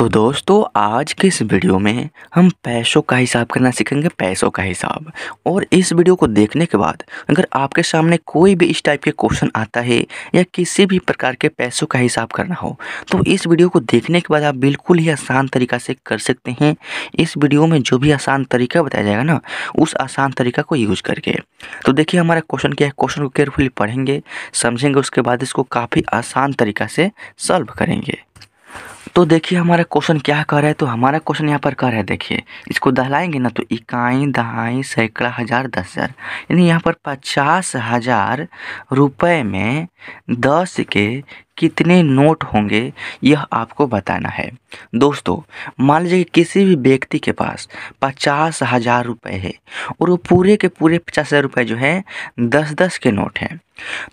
तो दोस्तों आज के इस वीडियो में हम पैसों का हिसाब करना सीखेंगे पैसों का हिसाब और इस वीडियो को देखने के बाद अगर आपके सामने कोई भी इस टाइप के क्वेश्चन आता है या किसी भी प्रकार के पैसों का हिसाब करना हो तो इस वीडियो को देखने के बाद आप बिल्कुल ही आसान तरीका से कर सकते हैं इस वीडियो में जो भी आसान तरीका बताया जाएगा ना उस आसान तरीका को यूज करके तो देखिए हमारा क्वेश्चन क्या है क्वेश्चन को केयरफुली पढ़ेंगे समझेंगे उसके बाद इसको काफ़ी आसान तरीका से सॉल्व करेंगे तो देखिए हमारा क्वेश्चन क्या कर है तो हमारा क्वेश्चन यहाँ पर कर है देखिए इसको दहलाएंगे ना तो इकाई दहाई सैकड़ा हज़ार दस हज़ार यानी यहाँ पर पचास हज़ार रुपये में दस के कितने नोट होंगे यह आपको बताना है दोस्तों मान लीजिए कि किसी भी व्यक्ति के पास पचास हज़ार रुपये है और वो पूरे के पूरे पचास हज़ार रुपये जो है दस दस के नोट हैं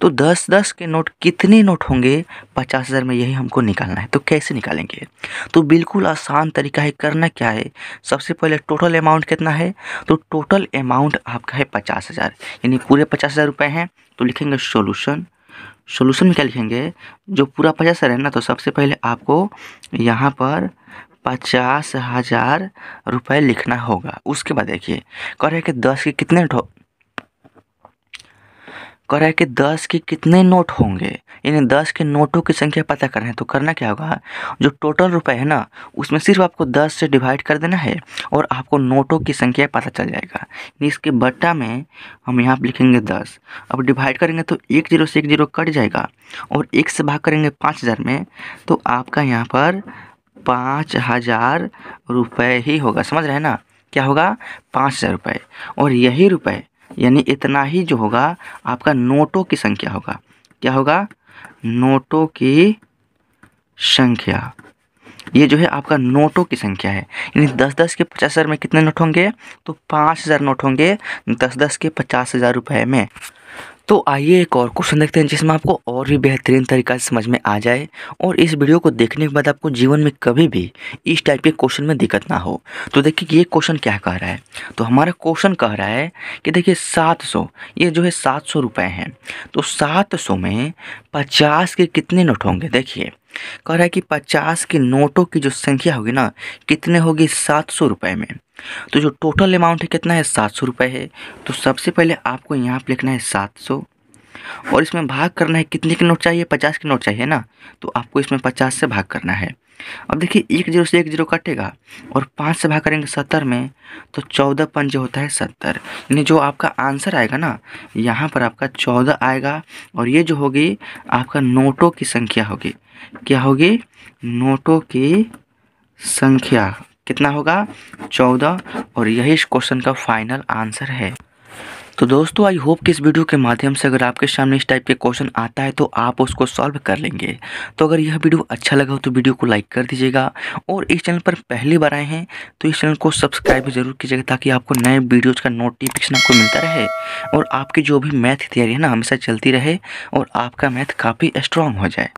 तो दस दस के नोट कितने नोट होंगे पचास हज़ार में यही हमको निकालना है तो कैसे निकालेंगे तो बिल्कुल आसान तरीका है करना क्या है सबसे पहले टोटल अमाउंट कितना है तो टोटल अमाउंट आपका है पचास हज़ार यानी पूरे पचास हज़ार रुपये हैं तो लिखेंगे सोल्यूशन सोल्यूशन में क्या लिखेंगे जो पूरा पचास हज़ार है ना तो सबसे पहले आपको यहाँ पर पचास हज़ार रुपये लिखना होगा उसके बाद देखिए कह रहे कि दस के कितने कह रहा है कि दस के कितने नोट होंगे यानी दस के नोटों की संख्या पता करना है तो करना क्या होगा जो टोटल रुपए है ना उसमें सिर्फ आपको दस से डिवाइड कर देना है और आपको नोटों की संख्या पता चल जाएगा इसके बट्टा में हम यहाँ पर लिखेंगे दस अब डिवाइड करेंगे तो एक जीरो से एक जीरो कट जाएगा और एक से भाग करेंगे पाँच हज़ार में तो आपका यहाँ पर पाँच हज़ार रुपये ही होगा समझ रहे हैं ना क्या होगा पाँच हज़ार रुपये और यही रुपये यानी इतना ही जो होगा आपका नोटों की संख्या होगा क्या होगा नोटों की संख्या ये जो है आपका नोटों की संख्या है यानी दस दस के पचास हज़ार में कितने नोट होंगे तो पाँच हज़ार नोट होंगे दस दस के पचास हज़ार रुपये में तो आइए एक और क्वेश्चन देखते हैं जिसमें आपको और भी बेहतरीन तरीका से समझ में आ जाए और इस वीडियो को देखने के बाद आपको जीवन में कभी भी इस टाइप के क्वेश्चन में दिक्कत ना हो तो देखिए ये क्वेश्चन क्या कह रहा है तो हमारा क्वेश्चन कह रहा है कि देखिए सात सौ ये जो है सात सौ रुपये हैं तो सात सौ में पचास के कितने नोट होंगे देखिए कह रहा है कि पचास के नोटों की जो संख्या होगी ना कितने होगी सात सौ रुपये में तो जो टोटल अमाउंट है कितना है सात सौ रुपये है तो सबसे पहले आपको यहाँ पर लिखना है सात सौ और इसमें भाग करना है कितने के नोट चाहिए पचास के नोट चाहिए ना तो आपको इसमें पचास से भाग करना है अब देखिए एक जीरो से एक जीरो कटेगा और पाँच से भाग करेंगे सत्तर में तो चौदह पंज होता है सत्तर यानी जो आपका आंसर आएगा ना यहाँ पर आपका चौदह आएगा और ये जो होगी आपका नोटों की संख्या होगी क्या होगी नोटों की संख्या कितना होगा चौदह और यही इस क्वेश्चन का फाइनल आंसर है तो दोस्तों आई होप कि इस वीडियो के माध्यम से अगर आपके सामने इस टाइप के क्वेश्चन आता है तो आप उसको सॉल्व कर लेंगे तो अगर यह वीडियो अच्छा लगा हो तो वीडियो को लाइक कर दीजिएगा और इस चैनल पर पहली बार आए हैं तो इस चैनल को सब्सक्राइब जरूर कीजिएगा ताकि आपको नए वीडियोज़ का नोटिफिकेशन आपको मिलता रहे और आपकी जो भी मैथ तैयारी है ना हमेशा चलती रहे और आपका मैथ काफ़ी स्ट्रांग हो जाए